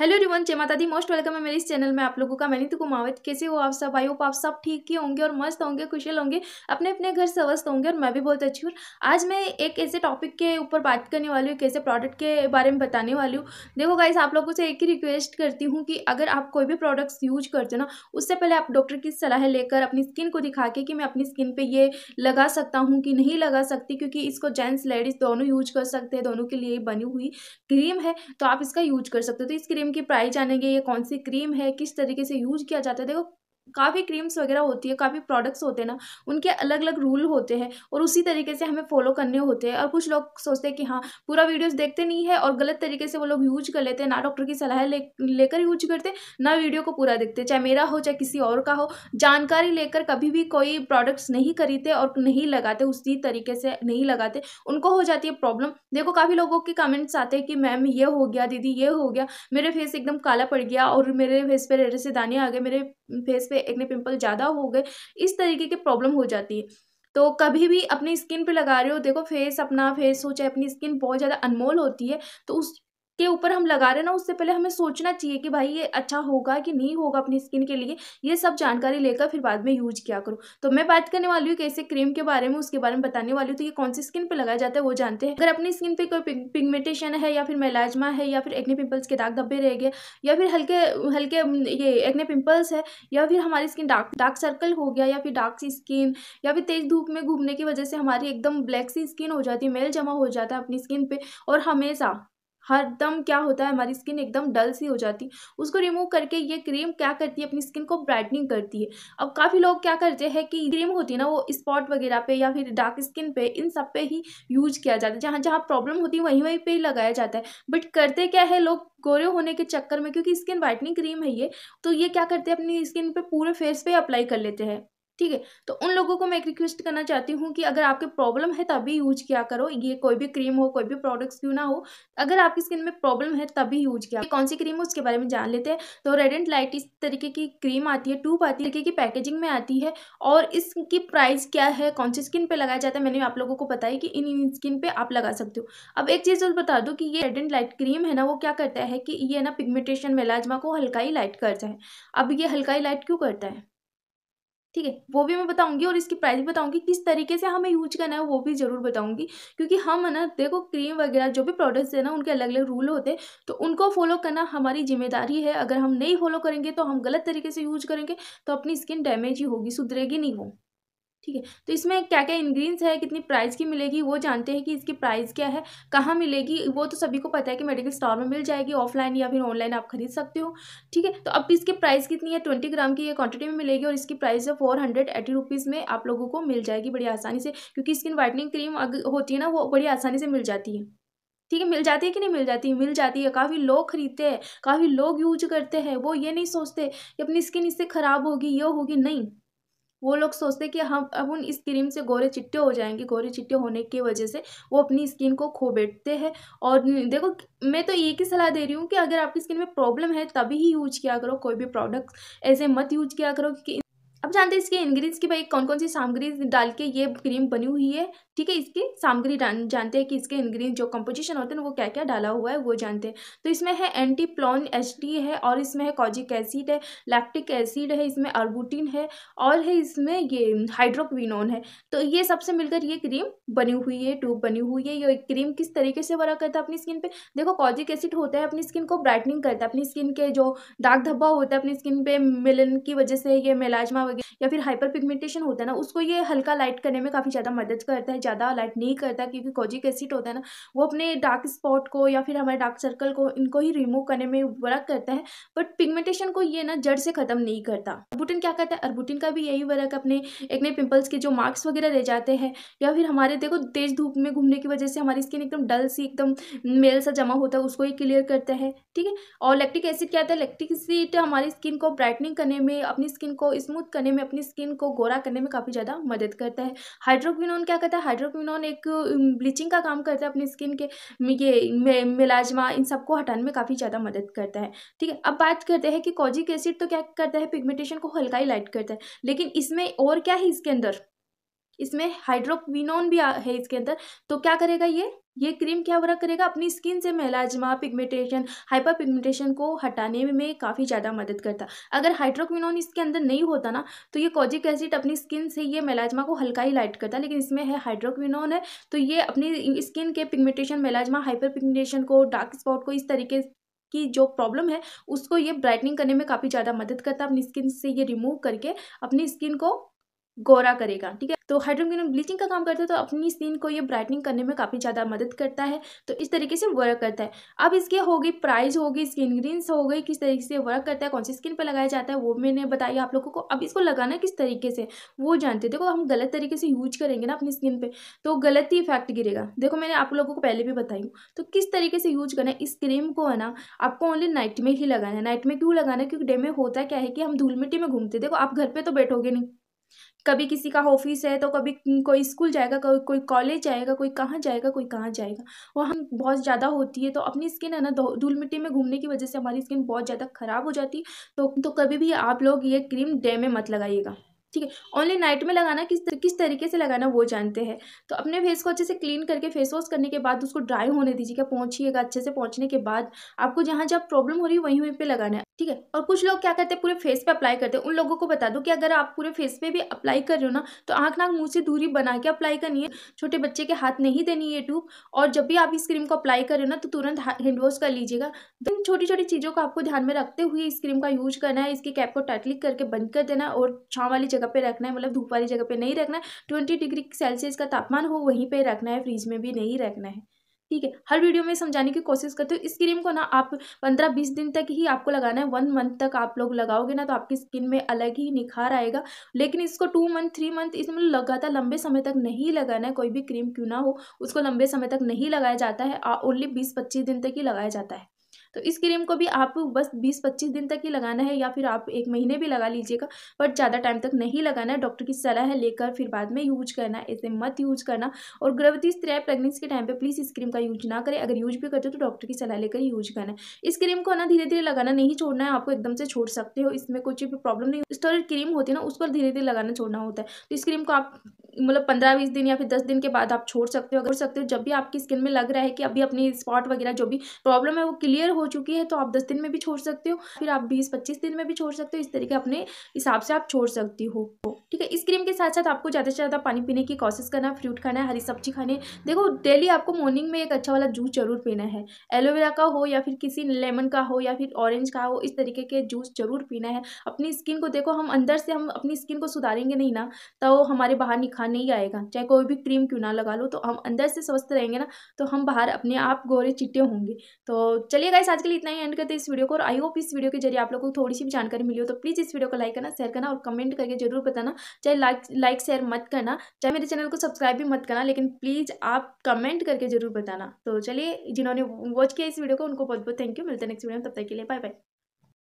hello रिवन जय माता the most welcome है मेरे इस चैनल में आप लोगों का मैं नीतू कुमावत कैसे हो आप सब आई होप आप सब ठीक ही होंगे और मस्त होंगे खुशल होंगे अपने अपने घर स्वस्थ होंगे और मैं भी बहुत अच्छी हूँ आज मैं एक ऐसे टॉपिक के ऊपर बात करने वाली हूँ एक ऐसे प्रोडक्ट के बारे में बताने वाली हूँ देखो गाइस आप लोगों से एक ही रिक्वेस्ट करती हूँ कि अगर आप कोई भी प्रोडक्ट्स यूज करते हो ना उससे पहले आप डॉक्टर की सलाह लेकर अपनी स्किन को दिखा के कि मैं अपनी स्किन पर ये लगा सकता हूँ कि नहीं लगा सकती क्योंकि इसको जेंट्स लेडीज़ दोनों यूज कर सकते हैं दोनों के लिए बनी हुई क्रीम है तो आप इसका यूज कर सकते हो तो इस क्रीम क्रीम की प्राइस जानेंगे ये कौन सी क्रीम है किस तरीके से यूज़ किया जाता है देखो काफ़ी क्रीम्स वगैरह होती है काफ़ी प्रोडक्ट्स होते हैं ना उनके अलग अलग रूल होते हैं और उसी तरीके से हमें फॉलो करने होते हैं और कुछ लोग सोचते हैं कि हाँ पूरा वीडियोस देखते नहीं है और गलत तरीके से वो लोग यूज कर लेते हैं ना डॉक्टर की सलाह ले लेकर यूज करते ना वीडियो को पूरा देखते चाहे मेरा हो चाहे किसी और का हो जानकारी लेकर कभी भी कोई प्रोडक्ट्स नहीं खरीदते और नहीं लगाते उसी तरीके से नहीं लगाते उनको हो जाती है प्रॉब्लम देखो काफ़ी लोगों के कमेंट्स आते हैं कि मैम ये हो गया दीदी ये हो गया मेरे फेस एकदम काला पड़ गया और मेरे फेस पर रेड से दाने आ गए मेरे फेस पे एक्ने पिंपल ज़्यादा हो गए इस तरीके की प्रॉब्लम हो जाती है तो कभी भी अपनी स्किन पे लगा रहे हो देखो फेस अपना फेस हो चाहे अपनी स्किन बहुत ज़्यादा अनमोल होती है तो उस के ऊपर हम लगा रहे ना उससे पहले हमें सोचना चाहिए कि भाई ये अच्छा होगा कि नहीं होगा अपनी स्किन के लिए ये सब जानकारी लेकर फिर बाद में यूज किया करो तो मैं बात करने वाली हूँ कैसे क्रीम के बारे में उसके बारे में बताने वाली हूँ तो ये कौन सी स्किन पर लगाया जाता है वो जानते हैं अगर अपनी स्किन पर कोई पिगमेंटेशन है या फिर मेलाजमा है या फिर एक्ने पिंपल्स के दाग धब्बे रह गए या फिर हल्के हल्के ये एक्ने पिंपल्स है या फिर हमारी स्किन डार्क डार्क सर्कल हो गया या फिर डार्क सी स्किन या फिर तेज धूप में घूमने की वजह से हमारी एकदम ब्लैक सी स्किन हो जाती है मेल जमा हो जाता है अपनी स्किन पे और हमेशा हरदम क्या होता है हमारी स्किन एकदम डल सी हो जाती है उसको रिमूव करके ये क्रीम क्या करती है अपनी स्किन को ब्राइटनिंग करती है अब काफ़ी लोग क्या करते हैं कि क्रीम होती है ना वो स्पॉट वगैरह पे या फिर डार्क स्किन पे इन सब पे ही यूज किया जाता है जहाँ जहाँ प्रॉब्लम होती है वहीं वहीं पे ही लगाया जाता है बट करते क्या है लोग गोरे होने के चक्कर में क्योंकि स्किन वाइटनिंग क्रीम है ये तो ये क्या करते हैं अपनी स्किन पर पूरे फेस पे अप्लाई कर लेते हैं ठीक है तो उन लोगों को मैं एक रिक्वेस्ट करना चाहती हूँ कि अगर आपके प्रॉब्लम है तभी यूज किया करो ये कोई भी क्रीम हो कोई भी प्रोडक्ट्स क्यों ना हो अगर आपकी स्किन में प्रॉब्लम है तभी यूज किया कौन सी क्रीम हो उसके बारे में जान लेते हैं तो रेड एंड लाइट इस तरीके की क्रीम आती है ट्यूब आती है की पैकेजिंग में आती है और इसकी प्राइस क्या है कौन सी स्किन पर लगाया जाता है मैंने आप लोगों को बताया कि इन इन स्किन पर आप लगा सकते हो अब एक चीज़ और बता दो कि ये रेड एंड लाइट क्रीम है ना वो क्या करता है कि ये ना पिगमेंटेशन मेलाजमा को हल्का ही लाइट करता है अब ये हल्का ही लाइट क्यों करता है ठीक है वो भी मैं बताऊंगी और इसकी प्राइस भी बताऊंगी किस तरीके से हमें यूज करना है वो भी ज़रूर बताऊंगी क्योंकि हम है ना देखो क्रीम वगैरह जो भी प्रोडक्ट्स है ना उनके अलग अलग रूल होते हैं तो उनको फॉलो करना हमारी जिम्मेदारी है अगर हम नहीं फॉलो करेंगे तो हम गलत तरीके से यूज करेंगे तो अपनी स्किन डैमेज ही होगी सुधरेगी नहीं वो ठीक है तो इसमें क्या क्या इंग्रीडियंट्स है कितनी प्राइस की मिलेगी वो जानते हैं कि इसकी प्राइस क्या है कहाँ मिलेगी वो तो सभी को पता है कि मेडिकल स्टोर में मिल जाएगी ऑफलाइन या फिर ऑनलाइन आप खरीद सकते हो ठीक है तो अब इसकी प्राइस कितनी है ट्वेंटी ग्राम की ये क्वांटिटी में मिलेगी और इसकी प्राइस है फोर हंड्रेड एटी रुपीज़ में आप लोगों को मिल जाएगी बड़ी आसानी से क्योंकि स्किन वाइटनिंग क्रीम होती है ना वो बड़ी आसानी से मिल जाती है ठीक है मिल जाती है कि नहीं मिल जाती मिल जाती है काफ़ी लोग खरीदते हैं काफ़ी लोग यूज करते हैं वो ये नहीं सोचते कि अपनी स्किन इससे ख़राब होगी ये होगी नहीं वो लोग सोचते कि हम अब उन इस क्रीम से गोरे चिट्टे हो जाएंगे गोरे चिट्टे होने की वजह से वो अपनी स्किन को खो बैठते हैं और देखो मैं तो ये की सलाह दे रही हूँ कि अगर आपकी स्किन में प्रॉब्लम है तभी ही यूज किया करो कोई भी प्रोडक्ट ऐसे मत यूज किया करो क्योंकि अब जानते हैं इसके इंग्रेडिएंट्स की भाई कौन कौन सी सामग्री डाल के ये क्रीम बनी हुई है ठीक है इसकी सामग्री जानते हैं कि इसके इंग्रीडियंट जो कंपोजिशन होते हैं वो क्या क्या डाला हुआ है वो जानते हैं तो इसमें है एंटी प्लॉन एच है और इसमें है कॉजिक एसिड है लैक्टिक एसिड है इसमें अर्बुटीन है और है इसमें ये हाइड्रोक्विनोन है तो ये सबसे मिलकर ये क्रीम बनी हुई है ट्यूब बनी हुई है ये क्रीम किस तरीके से वर्क करता है अपनी स्किन पर देखो कॉजिक एसिड होता है अपनी स्किन को ब्राइटनिंग करता है अपनी स्किन के जो दाग धब्बा होता है अपनी स्किन पे मिलन की वजह से ये मेलाजमा वगैरह या फिर हाइपर पिगमेंटेशन होता है ना उसको ये हल्का लाइट करने में काफ़ी ज़्यादा मदद करता है ज़्यादा लाइट नहीं करता क्योंकि कोजिक एसिड होता है ना वो अपने डार्क स्पॉट को या फिर हमारे डार्क सर्कल को इनको ही रिमूव करने में वर्क करता है बट पिगमेंटेशन को ये ना जड़ से ख़त्म नहीं करता अर्बुटिन क्या करता है अर्बुटिन का भी यही वर्क अपने एक नए पिम्पल्स के जो मार्क्स वगैरह रह जाते हैं या फिर हमारे देखो तेज धूप में घूमने की वजह से हमारी स्किन एकदम डल सी एकदम मेल सा जमा होता है उसको ये क्लियर करता है ठीक है और लैक्टिक एसिड क्या होता है लैक्टिक एसिड हमारी स्किन को ब्राइटनिंग करने में अपनी स्किन को स्मूथ करने में अपनी स्किन को गोरा करने में काफ़ी ज़्यादा मदद करता है हाइड्रोक्विनोन क्या करता है हाइड्रोक्विनोन एक ब्लीचिंग का काम करता है अपनी स्किन के ये मिलाजमा इन सबको हटाने में काफ़ी ज़्यादा मदद करता है ठीक है अब बात करते हैं कि कॉजिक एसिड तो क्या करता है पिगमेंटेशन को हल्का ही लाइट करता है लेकिन इसमें और क्या है इसके अंदर इसमें हाइड्रोक्विनोन भी है इसके अंदर तो क्या करेगा ये ये क्रीम क्या वर्क करेगा अपनी स्किन से मेलाजमा पिगमेंटेशन हाइपर पिगमेंटेशन को हटाने में, में काफ़ी ज़्यादा मदद करता अगर हाइड्रोक्विनोन इसके अंदर नहीं होता ना तो ये कॉजिक एसिड अपनी स्किन से ये मेलाजमा को हल्का ही लाइट करता लेकिन इसमें है हाइड्रोक्विनोन है तो ये अपनी स्किन के पिगमेंटेशन मेलाजमा हाइपर पिगमेंटेशन को डार्क स्पॉट को इस तरीके की जो प्रॉब्लम है उसको ये ब्राइटनिंग करने में काफ़ी ज़्यादा मदद करता है अपनी स्किन से ये रिमूव करके अपनी स्किन को गोरा करेगा ठीक है तो हाइड्रोमिनम ब्लीचिंग का काम करता है तो अपनी स्किन को ये ब्राइटनिंग करने में काफ़ी ज़्यादा मदद करता है तो इस तरीके से वर्क करता है अब इसके हो गई प्राइस हो गई स्किन ग्रीन्स हो गई किस तरीके से वर्क करता है कौन सी स्किन पर लगाया जाता है वो मैंने बताया आप लोगों को अब इसको लगाना किस तरीके से वो जानते देखो हम गलत तरीके से यूज करेंगे ना अपनी स्किन पर तो गलत ही इफेक्ट गिरेगा देखो मैंने आप लोगों को पहले भी बताई तो किस तरीके से यूज करना है इस क्रीम को है ना आपको ओनली नाइट में ही लगाना है नाइट में क्यों लगाना है क्योंकि डे में होता क्या है कि हम धूल मिट्टी में घूमते देखो आप घर पर तो बैठोगे नहीं कभी किसी का ऑफिस है तो कभी कोई स्कूल जाएगा कोई कोई कॉलेज जाएगा कोई कहाँ जाएगा कोई कहाँ जाएगा वहाँ बहुत ज़्यादा होती है तो अपनी स्किन है ना धूल मिट्टी में घूमने की वजह से हमारी स्किन बहुत ज़्यादा ख़राब हो जाती है तो, तो कभी भी आप लोग ये क्रीम डे में मत लगाइएगा ठीक है ओनली नाइट में लगाना किस तर, किस तरीके से लगाना वो जानते हैं तो अपने फेस को अच्छे से क्लीन करके फेस वॉश करने के बाद उसको ड्राई होने दीजिएगा पहुँचिएगा अच्छे से पहुँचने के बाद आपको जहाँ जहाँ प्रॉब्लम हो रही है वहीं वहीं पर लगाना है ठीक है और कुछ लोग क्या करते हैं पूरे फेस पे अप्लाई करते हैं उन लोगों को बता दो कि अगर आप पूरे फेस पे भी अप्लाई कर रहे हो ना तो आँख नाक मुंह से दूरी बना के अप्लाई करनी है छोटे बच्चे के हाथ नहीं देनी ये ट्यूब और जब भी आप इस क्रीम को अप्लाई कर रहे हो ना तो तुरंत हैंड वॉश कर लीजिएगा तो इन छोटी छोटी चीज़ों को आपको ध्यान में रखते हुए इस क्रीम का यूज करना है इसके कैप को टाइटलिक करके बंद कर देना है और छाँव वाली जगह पर रखना है मतलब धूप वाली जगह पर नहीं रखना है ट्वेंटी डिग्री सेल्सियस का तापमान हो वहीं पर रखना है फ्रिज में भी नहीं रखना है ठीक है हर वीडियो में समझाने की कोशिश करते हो इस क्रीम को ना आप पंद्रह बीस दिन तक ही आपको लगाना है वन मंथ तक आप लोग लगाओगे ना तो आपकी स्किन में अलग ही निखार आएगा लेकिन इसको टू मंथ थ्री मंथ इसमें लगातार लंबे समय तक नहीं लगाना है कोई भी क्रीम क्यों ना हो उसको लंबे समय तक नहीं लगाया जाता है ओनली बीस पच्चीस दिन तक ही लगाया जाता है तो इस क्रीम को भी आप बस बीस पच्चीस दिन तक ही लगाना है या फिर आप एक महीने भी लगा लीजिएगा बट ज़्यादा टाइम तक नहीं लगाना है डॉक्टर की सलाह है लेकर फिर बाद में यूज करना इसे मत यूज करना और गर्भवती स्त्री प्रेगनेंसी के टाइम पर प्लीज़ इस क्रीम का यूज ना करें अगर यूज भी करते हो तो डॉक्टर की सलाह लेकर यूज करना है इस क्रीम को ना धीरे धीरे लगाना नहीं छोड़ना है आपको एकदम से छोड़ सकते हो इसमें कुछ भी प्रॉब्लम नहीं स्टोरेज क्रीम होती है ना उस पर धीरे धीरे लगाना छोड़ना होता है तो इस क्रीम को आप मतलब पंद्रह बीस दिन या फिर दस दिन के बाद आप छोड़ सकते हो अगर सकते हो जब भी आपकी स्किन में लग रहा है कि अभी अपनी स्पॉट वगैरह जो भी प्रॉब्लम है वो क्लियर हो चुकी है तो आप दस दिन में भी छोड़ सकते हो फिर आप बीस पच्चीस दिन में भी छोड़ सकते हो इस तरीके अपने हिसाब से आप छोड़ सकती हो ठीक है इस क्रीम के साथ साथ आपको ज़्यादा से ज़्यादा पानी पीने की कोशिश करना फ्रूट खाना हरी सब्जी खाने देखो डेली आपको मॉर्निंग में एक अच्छा वाला जूस जरूर पीना है एलोवेरा का हो या फिर किसी लेमन का हो या फिर ऑरेंज का हो इस तरीके के जूस जरूर पीना है अपनी स्किन को देखो हम अंदर से हम अपनी स्किन को सुधारेंगे नहीं ना तो हमारे बाहर निखार नहीं आएगा चाहे कोई भी क्रीम क्यों ना लगा लो तो हम अंदर से स्वस्थ रहेंगे ना तो हम बाहर अपने आप गोरे चिट्टे होंगे तो चलिए गाइस आज के लिए इतना ही एंड करते हैं इस वीडियो को और आई होप इस वीडियो के जरिए आप लोगों को थोड़ी सी भी जानकारी मिली हो तो प्लीज़ इस वीडियो को लाइक करना शेयर करना और कमेंट करके जरूर बताना चाहे लाइक लाइक शेयर मत करना चाहे मेरे चैनल को सब्सक्राइब भी मत करना लेकिन प्लीज़ आप कमेंट करके जरूर बताना तो चलिए जिन्होंने वॉच किया इस वीडियो को उनको बहुत बहुत थैंक यू मिलते हैं नेक्स्ट वीडियो में तब तक के लिए बाय बाय